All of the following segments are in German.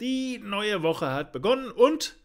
Die neue Woche hat begonnen und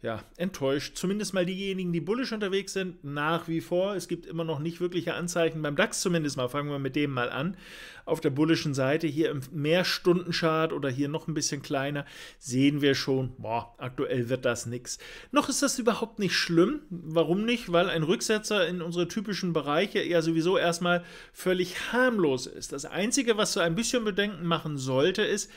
ja, enttäuscht. Zumindest mal diejenigen, die bullisch unterwegs sind, nach wie vor. Es gibt immer noch nicht wirkliche Anzeichen beim DAX zumindest mal. Fangen wir mit dem mal an. Auf der bullischen Seite hier im Mehrstundenchart oder hier noch ein bisschen kleiner sehen wir schon, boah, aktuell wird das nichts. Noch ist das überhaupt nicht schlimm. Warum nicht? Weil ein Rücksetzer in unsere typischen Bereiche ja sowieso erstmal völlig harmlos ist. Das Einzige, was so ein bisschen Bedenken machen sollte, ist,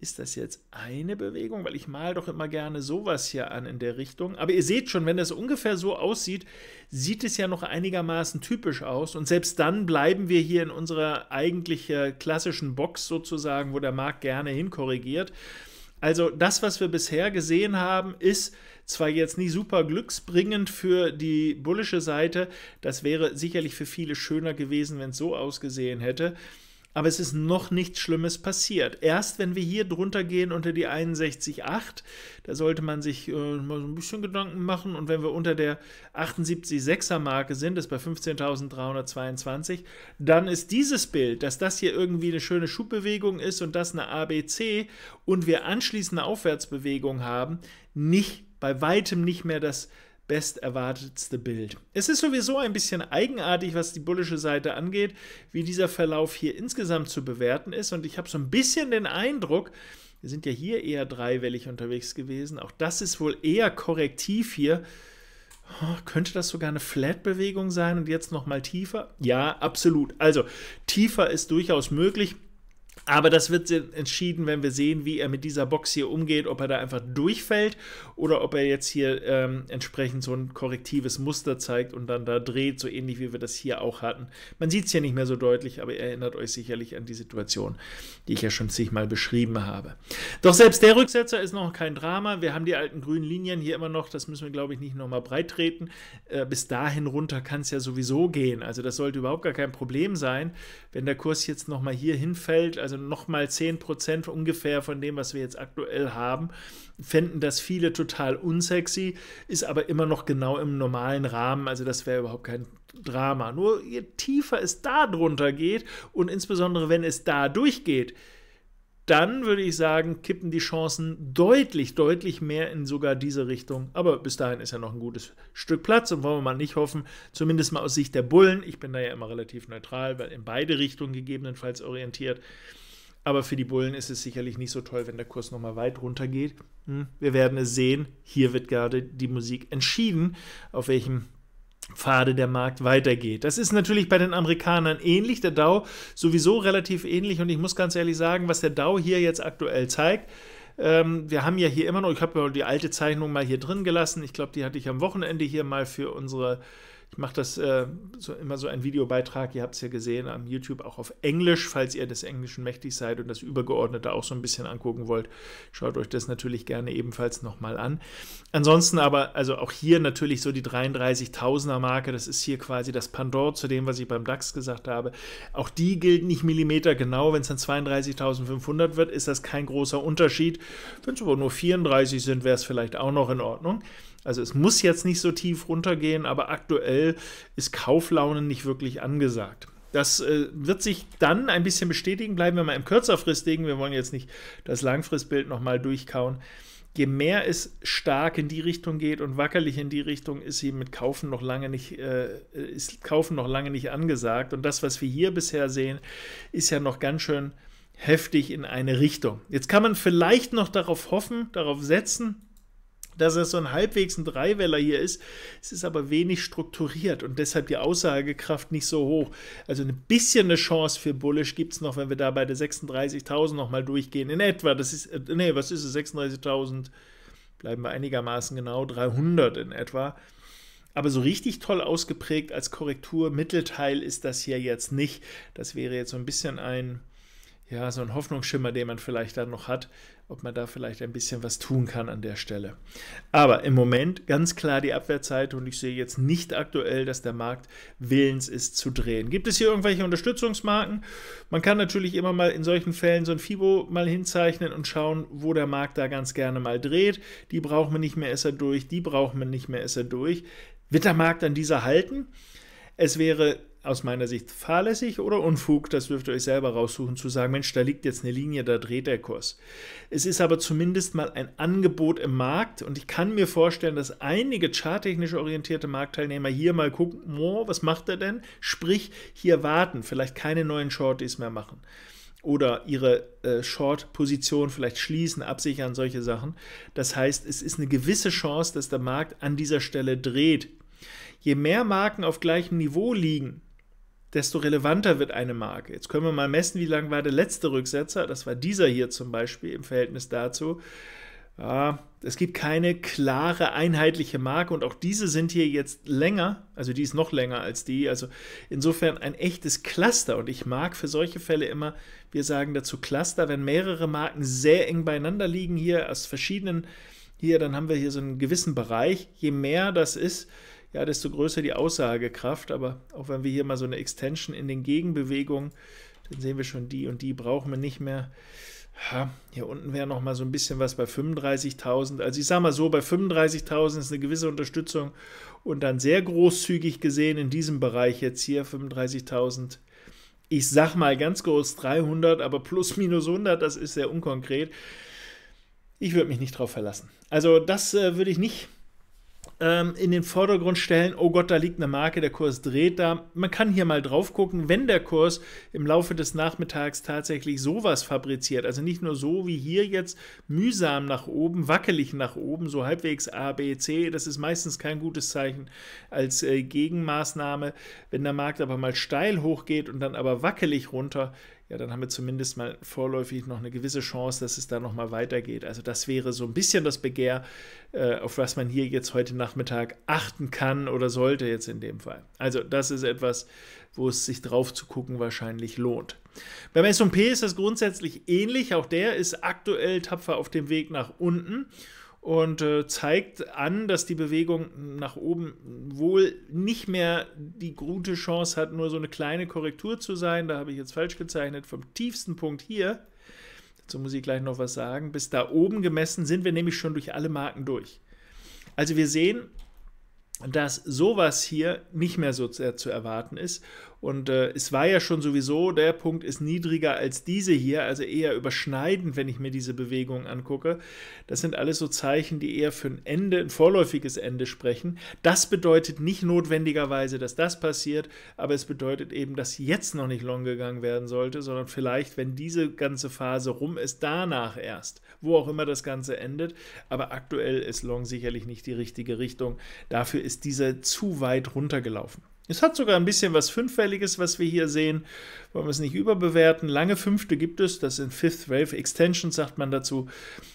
ist das jetzt eine Bewegung? Weil ich mal doch immer gerne sowas hier an in der Richtung. Aber ihr seht schon, wenn das ungefähr so aussieht, sieht es ja noch einigermaßen typisch aus. Und selbst dann bleiben wir hier in unserer eigentlich klassischen Box sozusagen, wo der Markt gerne hinkorrigiert. Also das, was wir bisher gesehen haben, ist zwar jetzt nie super glücksbringend für die bullische Seite, das wäre sicherlich für viele schöner gewesen, wenn es so ausgesehen hätte aber es ist noch nichts Schlimmes passiert. Erst wenn wir hier drunter gehen unter die 61,8, da sollte man sich äh, mal so ein bisschen Gedanken machen. Und wenn wir unter der 78,6er Marke sind, das ist bei 15.322, dann ist dieses Bild, dass das hier irgendwie eine schöne Schubbewegung ist und das eine ABC und wir anschließend eine Aufwärtsbewegung haben, nicht bei weitem nicht mehr das besterwartetste Bild. Es ist sowieso ein bisschen eigenartig, was die bullische Seite angeht, wie dieser Verlauf hier insgesamt zu bewerten ist. Und ich habe so ein bisschen den Eindruck, wir sind ja hier eher dreiwellig unterwegs gewesen. Auch das ist wohl eher korrektiv hier. Oh, könnte das sogar eine Flat-Bewegung sein und jetzt nochmal tiefer? Ja, absolut. Also tiefer ist durchaus möglich. Aber das wird entschieden, wenn wir sehen, wie er mit dieser Box hier umgeht, ob er da einfach durchfällt oder ob er jetzt hier ähm, entsprechend so ein korrektives Muster zeigt und dann da dreht, so ähnlich wie wir das hier auch hatten. Man sieht es hier nicht mehr so deutlich, aber ihr erinnert euch sicherlich an die Situation, die ich ja schon zigmal beschrieben habe. Doch selbst der Rücksetzer ist noch kein Drama. Wir haben die alten grünen Linien hier immer noch, das müssen wir, glaube ich, nicht nochmal breit treten. Äh, bis dahin runter kann es ja sowieso gehen. Also das sollte überhaupt gar kein Problem sein, wenn der Kurs jetzt nochmal hier hinfällt. Also also nochmal 10% ungefähr von dem, was wir jetzt aktuell haben, fänden das viele total unsexy, ist aber immer noch genau im normalen Rahmen, also das wäre überhaupt kein Drama. Nur je tiefer es da drunter geht und insbesondere wenn es da durchgeht, dann würde ich sagen, kippen die Chancen deutlich, deutlich mehr in sogar diese Richtung. Aber bis dahin ist ja noch ein gutes Stück Platz und wollen wir mal nicht hoffen, zumindest mal aus Sicht der Bullen. Ich bin da ja immer relativ neutral, weil in beide Richtungen gegebenenfalls orientiert. Aber für die Bullen ist es sicherlich nicht so toll, wenn der Kurs nochmal weit runtergeht. Hm? Wir werden es sehen. Hier wird gerade die Musik entschieden, auf welchem Pfade der Markt weitergeht. Das ist natürlich bei den Amerikanern ähnlich, der Dow sowieso relativ ähnlich und ich muss ganz ehrlich sagen, was der Dow hier jetzt aktuell zeigt, ähm, wir haben ja hier immer noch, ich habe ja die alte Zeichnung mal hier drin gelassen, ich glaube, die hatte ich am Wochenende hier mal für unsere ich mache das äh, so immer so ein Videobeitrag, ihr habt es ja gesehen, am YouTube auch auf Englisch, falls ihr des Englischen mächtig seid und das Übergeordnete auch so ein bisschen angucken wollt, schaut euch das natürlich gerne ebenfalls nochmal an. Ansonsten aber, also auch hier natürlich so die 33.000er Marke, das ist hier quasi das Pandor zu dem, was ich beim DAX gesagt habe. Auch die gilt nicht millimetergenau, wenn es dann 32.500 wird, ist das kein großer Unterschied. Wenn es aber nur 34 sind, wäre es vielleicht auch noch in Ordnung. Also es muss jetzt nicht so tief runtergehen, aber aktuell ist Kauflaune nicht wirklich angesagt. Das äh, wird sich dann ein bisschen bestätigen. Bleiben wir mal im kürzerfristigen. Wir wollen jetzt nicht das Langfristbild nochmal durchkauen. Je mehr es stark in die Richtung geht und wackelig in die Richtung, ist sie mit Kaufen noch lange nicht, äh, ist Kaufen noch lange nicht angesagt. Und das, was wir hier bisher sehen, ist ja noch ganz schön heftig in eine Richtung. Jetzt kann man vielleicht noch darauf hoffen, darauf setzen, dass es so ein halbwegs ein Dreiweller hier ist. Es ist aber wenig strukturiert und deshalb die Aussagekraft nicht so hoch. Also ein bisschen eine Chance für Bullish gibt es noch, wenn wir da bei der 36.000 nochmal durchgehen. In etwa, das ist, äh, nee, was ist es, 36.000, bleiben wir einigermaßen genau, 300 in etwa. Aber so richtig toll ausgeprägt als Korrektur, Mittelteil ist das hier jetzt nicht. Das wäre jetzt so ein bisschen ein ja, so ein Hoffnungsschimmer, den man vielleicht dann noch hat, ob man da vielleicht ein bisschen was tun kann an der Stelle. Aber im Moment ganz klar die Abwärtsseite und ich sehe jetzt nicht aktuell, dass der Markt willens ist zu drehen. Gibt es hier irgendwelche Unterstützungsmarken? Man kann natürlich immer mal in solchen Fällen so ein FIBO mal hinzeichnen und schauen, wo der Markt da ganz gerne mal dreht. Die braucht man nicht mehr, ist er durch, die braucht man nicht mehr, ist er durch. Wird der Markt an dieser halten? Es wäre aus meiner Sicht fahrlässig oder Unfug, das dürft ihr euch selber raussuchen, zu sagen, Mensch, da liegt jetzt eine Linie, da dreht der Kurs. Es ist aber zumindest mal ein Angebot im Markt und ich kann mir vorstellen, dass einige charttechnisch orientierte Marktteilnehmer hier mal gucken, oh, was macht er denn? Sprich, hier warten, vielleicht keine neuen Shorties mehr machen oder ihre äh, Short-Position vielleicht schließen, absichern, solche Sachen. Das heißt, es ist eine gewisse Chance, dass der Markt an dieser Stelle dreht. Je mehr Marken auf gleichem Niveau liegen, desto relevanter wird eine Marke. Jetzt können wir mal messen, wie lang war der letzte Rücksetzer. Das war dieser hier zum Beispiel im Verhältnis dazu. Ja, es gibt keine klare, einheitliche Marke und auch diese sind hier jetzt länger, also die ist noch länger als die. Also insofern ein echtes Cluster und ich mag für solche Fälle immer, wir sagen dazu Cluster, wenn mehrere Marken sehr eng beieinander liegen hier aus verschiedenen hier, dann haben wir hier so einen gewissen Bereich. Je mehr das ist, ja, desto größer die Aussagekraft. Aber auch wenn wir hier mal so eine Extension in den Gegenbewegungen, dann sehen wir schon, die und die brauchen wir nicht mehr. Ha, hier unten wäre noch mal so ein bisschen was bei 35.000. Also ich sage mal so, bei 35.000 ist eine gewisse Unterstützung und dann sehr großzügig gesehen in diesem Bereich jetzt hier 35.000. Ich sage mal ganz groß 300, aber plus minus 100, das ist sehr unkonkret. Ich würde mich nicht drauf verlassen. Also das äh, würde ich nicht ähm, in den Vordergrund stellen, oh Gott, da liegt eine Marke, der Kurs dreht da. Man kann hier mal drauf gucken, wenn der Kurs im Laufe des Nachmittags tatsächlich sowas fabriziert, also nicht nur so wie hier jetzt mühsam nach oben, wackelig nach oben, so halbwegs A, B, C, das ist meistens kein gutes Zeichen als äh, Gegenmaßnahme. Wenn der Markt aber mal steil hochgeht und dann aber wackelig runter, ja, dann haben wir zumindest mal vorläufig noch eine gewisse Chance, dass es da nochmal weitergeht. Also das wäre so ein bisschen das Begehr, äh, auf was man hier jetzt heute Nachmittag achten kann oder sollte jetzt in dem Fall. Also das ist etwas, wo es sich drauf zu gucken wahrscheinlich lohnt. Beim S&P ist das grundsätzlich ähnlich. Auch der ist aktuell tapfer auf dem Weg nach unten und äh, zeigt an, dass die Bewegung nach oben wohl nicht mehr die gute Chance hat, nur so eine kleine Korrektur zu sein. Da habe ich jetzt falsch gezeichnet. Vom tiefsten Punkt hier, dazu muss ich gleich noch was sagen, bis da oben gemessen sind wir nämlich schon durch alle Marken durch. Also wir sehen, dass sowas hier nicht mehr so sehr zu erwarten ist und äh, es war ja schon sowieso, der Punkt ist niedriger als diese hier, also eher überschneidend, wenn ich mir diese Bewegung angucke. Das sind alles so Zeichen, die eher für ein Ende, ein vorläufiges Ende sprechen. Das bedeutet nicht notwendigerweise, dass das passiert, aber es bedeutet eben, dass jetzt noch nicht long gegangen werden sollte, sondern vielleicht, wenn diese ganze Phase rum ist, danach erst, wo auch immer das Ganze endet. Aber aktuell ist long sicherlich nicht die richtige Richtung. Dafür ist dieser zu weit runtergelaufen. Es hat sogar ein bisschen was Fünffälliges, was wir hier sehen. Wollen wir es nicht überbewerten. Lange Fünfte gibt es, das sind Fifth Wave Extensions, sagt man dazu.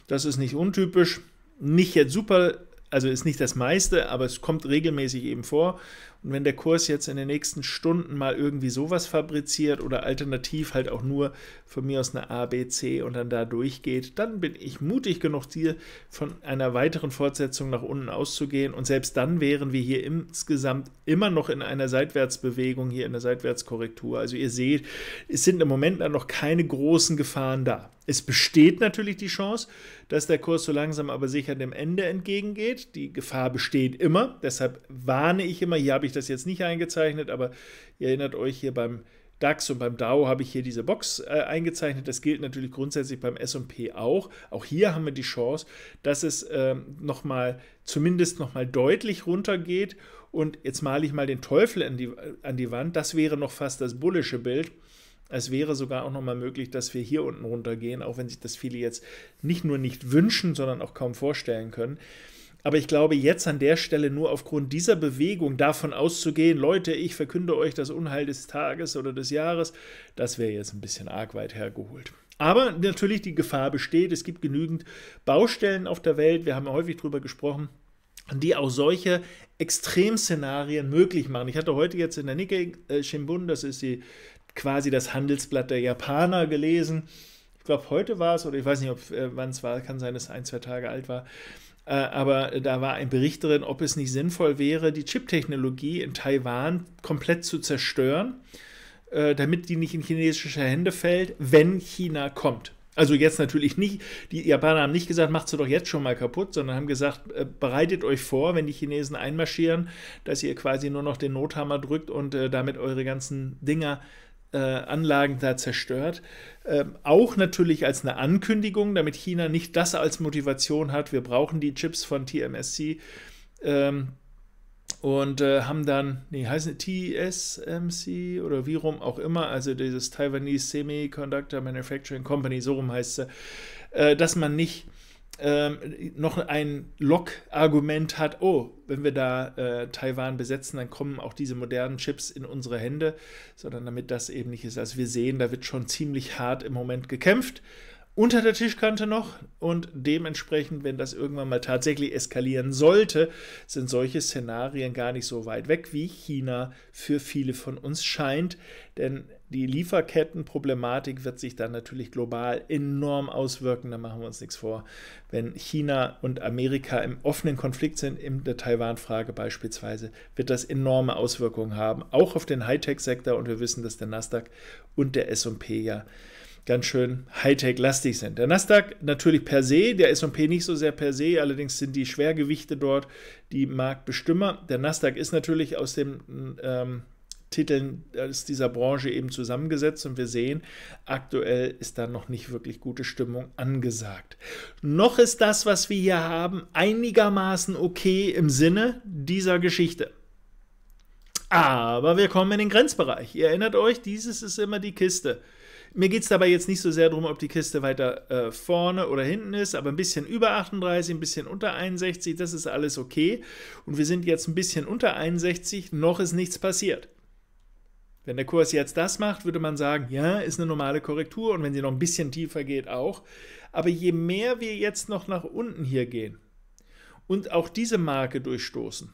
Das ist nicht untypisch. Nicht jetzt super, also ist nicht das meiste, aber es kommt regelmäßig eben vor. Und wenn der Kurs jetzt in den nächsten Stunden mal irgendwie sowas fabriziert oder alternativ halt auch nur von mir aus eine ABC und dann da durchgeht, dann bin ich mutig genug, hier von einer weiteren Fortsetzung nach unten auszugehen. Und selbst dann wären wir hier insgesamt immer noch in einer Seitwärtsbewegung, hier in der Seitwärtskorrektur. Also ihr seht, es sind im Moment dann noch keine großen Gefahren da. Es besteht natürlich die Chance, dass der Kurs so langsam aber sicher dem Ende entgegengeht. Die Gefahr besteht immer. Deshalb warne ich immer, hier habe ich ich das jetzt nicht eingezeichnet, aber ihr erinnert euch hier beim DAX und beim DAO habe ich hier diese Box äh, eingezeichnet. Das gilt natürlich grundsätzlich beim SP auch. Auch hier haben wir die Chance, dass es ähm, nochmal, zumindest nochmal deutlich runtergeht. Und jetzt male ich mal den Teufel an die, an die Wand. Das wäre noch fast das bullische Bild. Es wäre sogar auch nochmal möglich, dass wir hier unten runtergehen, auch wenn sich das viele jetzt nicht nur nicht wünschen, sondern auch kaum vorstellen können. Aber ich glaube, jetzt an der Stelle nur aufgrund dieser Bewegung davon auszugehen, Leute, ich verkünde euch das Unheil des Tages oder des Jahres, das wäre jetzt ein bisschen arg weit hergeholt. Aber natürlich die Gefahr besteht, es gibt genügend Baustellen auf der Welt, wir haben ja häufig darüber gesprochen, die auch solche Extremszenarien möglich machen. Ich hatte heute jetzt in der Nikkei äh, Shimbun, das ist die, quasi das Handelsblatt der Japaner gelesen. Ich glaube, heute war es, oder ich weiß nicht, äh, wann es war, kann sein, dass es ein, zwei Tage alt war. Äh, aber da war ein Bericht drin, ob es nicht sinnvoll wäre, die Chip-Technologie in Taiwan komplett zu zerstören, äh, damit die nicht in chinesische Hände fällt, wenn China kommt. Also jetzt natürlich nicht, die Japaner haben nicht gesagt, macht sie doch jetzt schon mal kaputt, sondern haben gesagt, äh, bereitet euch vor, wenn die Chinesen einmarschieren, dass ihr quasi nur noch den Nothammer drückt und damit eure ganzen Dinger äh, äh, Anlagen da zerstört. Ähm, auch natürlich als eine Ankündigung, damit China nicht das als Motivation hat, wir brauchen die Chips von TMSC. Ähm, und äh, haben dann, nee, heißen TSMC oder wie rum auch immer, also dieses Taiwanese Semiconductor Manufacturing Company, so rum heißt es, äh, dass man nicht ähm, noch ein Lock-Argument hat, oh, wenn wir da äh, Taiwan besetzen, dann kommen auch diese modernen Chips in unsere Hände, sondern damit das eben nicht ist. Also wir sehen, da wird schon ziemlich hart im Moment gekämpft unter der Tischkante noch und dementsprechend, wenn das irgendwann mal tatsächlich eskalieren sollte, sind solche Szenarien gar nicht so weit weg, wie China für viele von uns scheint, denn die Lieferkettenproblematik wird sich dann natürlich global enorm auswirken, da machen wir uns nichts vor. Wenn China und Amerika im offenen Konflikt sind, in der Taiwan-Frage beispielsweise, wird das enorme Auswirkungen haben, auch auf den Hightech-Sektor und wir wissen, dass der Nasdaq und der SP ja ganz schön Hightech-lastig sind. Der Nasdaq natürlich per se, der S&P nicht so sehr per se, allerdings sind die Schwergewichte dort die Marktbestimmer. Der Nasdaq ist natürlich aus den ähm, Titeln aus dieser Branche eben zusammengesetzt und wir sehen, aktuell ist da noch nicht wirklich gute Stimmung angesagt. Noch ist das, was wir hier haben, einigermaßen okay im Sinne dieser Geschichte. Aber wir kommen in den Grenzbereich. Ihr erinnert euch, dieses ist immer die Kiste. Mir geht es dabei jetzt nicht so sehr darum, ob die Kiste weiter äh, vorne oder hinten ist, aber ein bisschen über 38, ein bisschen unter 61, das ist alles okay. Und wir sind jetzt ein bisschen unter 61, noch ist nichts passiert. Wenn der Kurs jetzt das macht, würde man sagen, ja, ist eine normale Korrektur und wenn sie noch ein bisschen tiefer geht, auch. Aber je mehr wir jetzt noch nach unten hier gehen und auch diese Marke durchstoßen,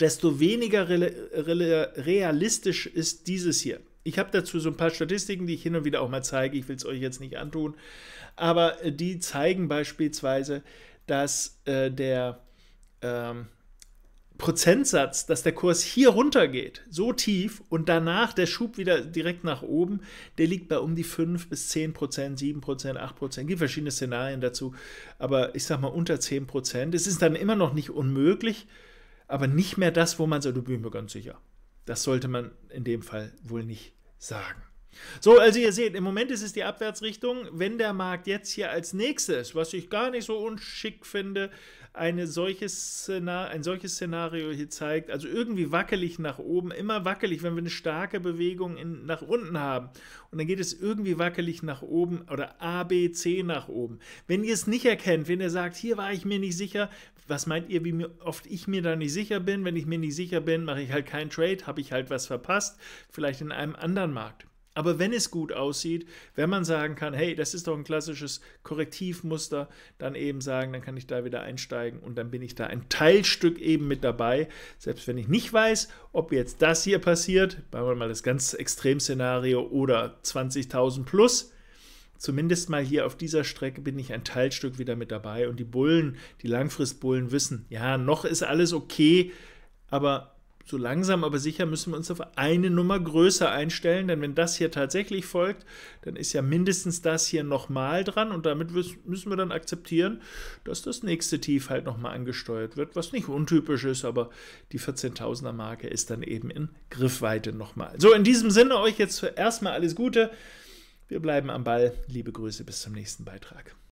desto weniger realistisch ist dieses hier. Ich habe dazu so ein paar Statistiken, die ich hin und wieder auch mal zeige. Ich will es euch jetzt nicht antun. Aber äh, die zeigen beispielsweise, dass äh, der ähm, Prozentsatz, dass der Kurs hier runtergeht, so tief und danach der Schub wieder direkt nach oben, der liegt bei um die 5 bis 10 Prozent, 7 Prozent, 8 Prozent. Es Gibt verschiedene Szenarien dazu, aber ich sage mal unter 10 Prozent. Es ist dann immer noch nicht unmöglich, aber nicht mehr das, wo man sagt, du bist mir ganz sicher. Das sollte man in dem Fall wohl nicht sagen. So, also ihr seht, im Moment ist es die Abwärtsrichtung. Wenn der Markt jetzt hier als nächstes, was ich gar nicht so unschick finde, eine solches ein solches Szenario hier zeigt, also irgendwie wackelig nach oben, immer wackelig, wenn wir eine starke Bewegung in, nach unten haben und dann geht es irgendwie wackelig nach oben oder ABC nach oben. Wenn ihr es nicht erkennt, wenn ihr sagt, hier war ich mir nicht sicher, was meint ihr, wie mir, oft ich mir da nicht sicher bin? Wenn ich mir nicht sicher bin, mache ich halt keinen Trade, habe ich halt was verpasst, vielleicht in einem anderen Markt. Aber wenn es gut aussieht, wenn man sagen kann, hey, das ist doch ein klassisches Korrektivmuster, dann eben sagen, dann kann ich da wieder einsteigen und dann bin ich da ein Teilstück eben mit dabei. Selbst wenn ich nicht weiß, ob jetzt das hier passiert, machen wir mal das ganz Extremszenario oder 20.000 plus, zumindest mal hier auf dieser Strecke bin ich ein Teilstück wieder mit dabei. Und die Bullen, die Langfristbullen wissen, ja, noch ist alles okay, aber so langsam aber sicher müssen wir uns auf eine Nummer größer einstellen, denn wenn das hier tatsächlich folgt, dann ist ja mindestens das hier nochmal dran und damit müssen wir dann akzeptieren, dass das nächste Tief halt nochmal angesteuert wird, was nicht untypisch ist, aber die 14.000er Marke ist dann eben in Griffweite nochmal. So, in diesem Sinne euch jetzt erstmal alles Gute. Wir bleiben am Ball. Liebe Grüße, bis zum nächsten Beitrag.